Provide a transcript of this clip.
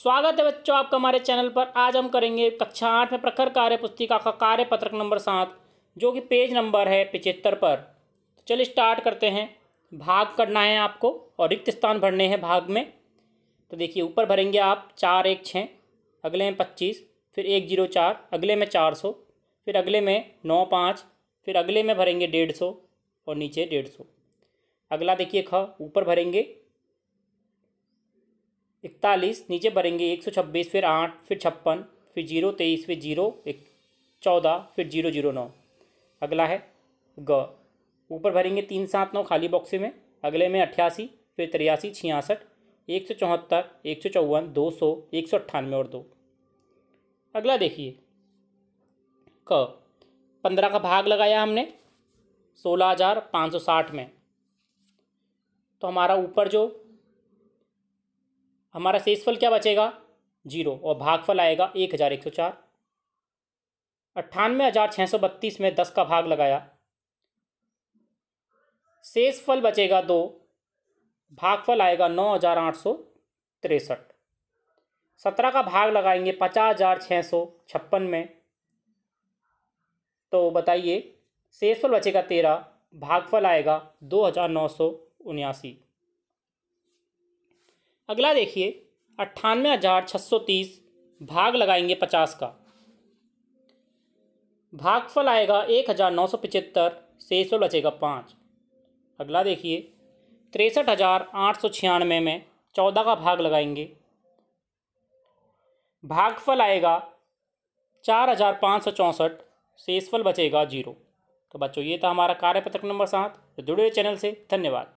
स्वागत है बच्चों आपका हमारे चैनल पर आज हम करेंगे कक्षा आठ में प्रखर कार्य पुस्तिका का कार्य पत्रक नंबर सात जो कि पेज नंबर है पिचहत्तर पर तो चलिए स्टार्ट करते हैं भाग करना है आपको और रिक्त स्थान भरने हैं भाग में तो देखिए ऊपर भरेंगे आप चार एक छः अगले में पच्चीस फिर एक जीरो चार अगले में चार सौ फिर अगले में नौ पाँच फिर अगले में भरेंगे डेढ़ सौ और नीचे डेढ़ सौ अगला देखिए ख ऊपर भरेंगे इकतालीस नीचे भरेंगे एक सौ छब्बीस फिर आठ फिर छप्पन फिर जीरो तेईस फिर जीरो एक चौदह फिर जीरो जीरो नौ अगला है ग ऊपर भरेंगे तीन सात नौ खाली बॉक्स में अगले में अट्ठासी फिर तिरासी छियासठ एक सौ चौहत्तर एक सौ चौवन दो सौ एक सौ अट्ठानवे और दो अगला देखिए क पंद्रह का भाग लगाया हमने सोलह हज़ार पाँच सौ साठ में तो हमारा ऊपर जो हमारा शेषफल क्या बचेगा जीरो और भागफल आएगा एक हज़ार एक सौ चार अट्ठानवे हज़ार छः सौ बत्तीस में दस का भाग लगाया शेषफल बचेगा दो भागफल आएगा नौ हज़ार आठ सौ तिरसठ सत्रह का भाग लगाएंगे पचास हज़ार छः सौ छप्पन में तो बताइए शेषफल बचेगा तेरह भागफल आएगा दो हज़ार नौ सौ उन्यासी अगला देखिए अट्ठानवे हज़ार छः सौ तीस भाग लगाएंगे पचास का भागफल आएगा एक हज़ार नौ सौ पचहत्तर शेषफल बचेगा पाँच अगला देखिए तिरसठ हज़ार आठ सौ छियानवे में चौदह का भाग लगाएंगे भागफल आएगा चार हज़ार पाँच सौ चौंसठ शेषफल बचेगा जीरो तो बच्चों ये था हमारा कार्यपत्रक नंबर सात तो जुड़े चैनल से धन्यवाद